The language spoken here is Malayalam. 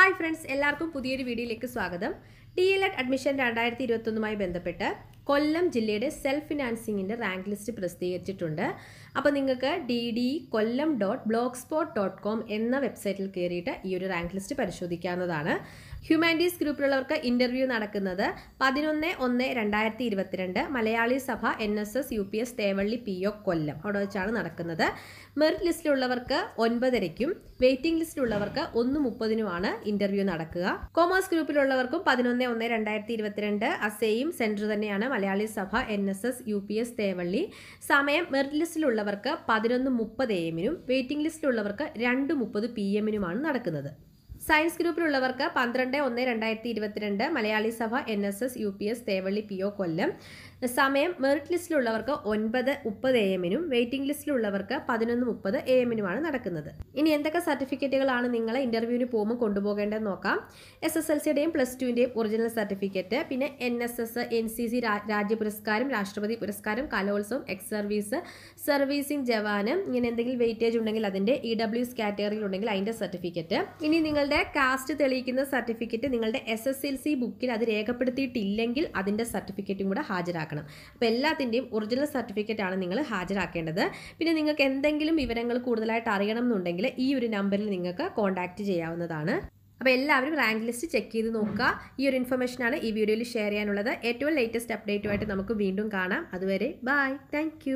ഹായ് ഫ്രണ്ട്സ് എല്ലാവർക്കും പുതിയൊരു വീഡിയോയിലേക്ക് സ്വാഗതം ഡി എൽ എഡ് അഡ്മിഷൻ രണ്ടായിരത്തി ഇരുപത്തൊന്നുമായി ബന്ധപ്പെട്ട് കൊല്ലം ജില്ലയുടെ സെൽഫ് ഫിനാൻസിങ്ങിൻ്റെ റാങ്ക് ലിസ്റ്റ് പ്രസിദ്ധീകരിച്ചിട്ടുണ്ട് അപ്പോൾ നിങ്ങൾക്ക് D D Kollam dot block spot dot com എന്ന വെബ്സൈറ്റിൽ കയറിയിട്ട് ഈ ഒരു റാങ്ക് ലിസ്റ്റ് പരിശോധിക്കാവുന്നതാണ് ഹ്യൂമാനിറ്റീസ് ഗ്രൂപ്പിലുള്ളവർക്ക് ഇൻ്റർവ്യൂ നടക്കുന്നത് പതിനൊന്ന് ഒന്ന് രണ്ടായിരത്തി ഇരുപത്തിരണ്ട് Malayali Sabha N S S U P S Thevally P O Kollam അവിടെ വെച്ചാണ് നടക്കുന്നത് മെറിറ്റ് ലിസ്റ്റിലുള്ളവർക്ക് ഒൻപതരയ്ക്കും വെയിറ്റിംഗ് ലിസ്റ്റിലുള്ളവർക്ക് ഒന്ന് മുപ്പതിനുമാണ് ഇൻ്റർവ്യൂ നടക്കുക കോമേഴ്സ് ഗ്രൂപ്പിലുള്ളവർക്കും പതിനൊന്ന് ഒന്ന് ഒന്ന് രണ്ടായിരത്തി ഇരുപത്തിരണ്ട് അസേയും സെൻറ്റർ തന്നെയാണ് Malayali Sabha N S S U P S Thevally സമയം മെറിറ്റ് ലിസ്റ്റിലുള്ളവർക്ക് പതിനൊന്ന് മുപ്പത് എ എമ്മിനും വെയിറ്റിംഗ് ലിസ്റ്റിലുള്ളവർക്ക് രണ്ട് മുപ്പത് പി എമ്മിനുമാണ് നടക്കുന്നത് സയൻസ് ഗ്രൂപ്പിലുള്ളവർക്ക് പന്ത്രണ്ട് ഒന്ന് രണ്ടായിരത്തി ഇരുപത്തിരണ്ട് Malayali Sabha N S S U P S Thevally P O Kollam സമയം മെറിറ്റ് ലിസ്റ്റിലുള്ളവർക്ക് ഒൻപത് മുപ്പത് എ എമ്മിനും വെയിറ്റിംഗ് ലിസ്റ്റിലുള്ളവർക്ക് പതിനൊന്ന് മുപ്പത് എ എമ്മിനുമാണ് നടക്കുന്നത് ഇനി എന്തൊക്കെ സർട്ടിഫിക്കറ്റുകളാണ് നിങ്ങൾ ഇൻ്റർവ്യൂവിന് പോകുമ്പോൾ കൊണ്ടുപോകേണ്ടതെന്ന് നോക്കാം എസ് എസ് എൽ സിയുടെയും പ്ലസ് ടുവിൻ്റെയും ഒറിജിനൽ സർട്ടിഫിക്കറ്റ് പിന്നെ N S S N C C രാജ്യ പുരസ്കാരം രാഷ്ട്രപതി പുരസ്കാരം കലോത്സവം എക്സ് സർവീസ് സർവീസിംഗ് ജവാന് ഇങ്ങനെ എന്തെങ്കിലും വെയിറ്റേജ് ഉണ്ടെങ്കിൽ അതിൻ്റെ ഇ e ഡബ്ല്യു എസ് കാറ്റഗറിയിൽ ഉണ്ടെങ്കിൽ അതിൻ്റെ സർട്ടിഫിക്കറ്റ് ഇനി നിങ്ങൾ നിങ്ങളുടെ കാസ്റ്റ് തെളിയിക്കുന്ന സർട്ടിഫിക്കറ്റ് നിങ്ങളുടെ എസ് എസ് എൽ സി ബുക്കിൽ അത് രേഖപ്പെടുത്തിയിട്ടില്ലെങ്കിൽ അതിൻ്റെ സർട്ടിഫിക്കറ്റും കൂടെ ഹാജരാക്കണം അപ്പോൾ എല്ലാത്തിൻ്റെയും ഒറിജിനൽ സർട്ടിഫിക്കറ്റ് ആണ് നിങ്ങൾ ഹാജരാക്കേണ്ടത് പിന്നെ നിങ്ങൾക്ക് എന്തെങ്കിലും വിവരങ്ങൾ കൂടുതലായിട്ട് അറിയണം എന്നുണ്ടെങ്കിൽ ഈ ഒരു നമ്പറിൽ നിങ്ങൾക്ക് കോൺടാക്റ്റ് ചെയ്യാവുന്നതാണ് അപ്പോൾ എല്ലാവരും റാങ്ക് ലിസ്റ്റ് ചെക്ക് ചെയ്ത് നോക്കുക ഈ ഒരു ഇൻഫർമേഷനാണ് ഈ വീഡിയോയിൽ ഷെയർ ചെയ്യാനുള്ളത് ഏറ്റവും ലേറ്റസ്റ്റ് അപ്ഡേറ്റുമായിട്ട് നമുക്ക് വീണ്ടും കാണാം അതുവരെ ബായ് താങ്ക്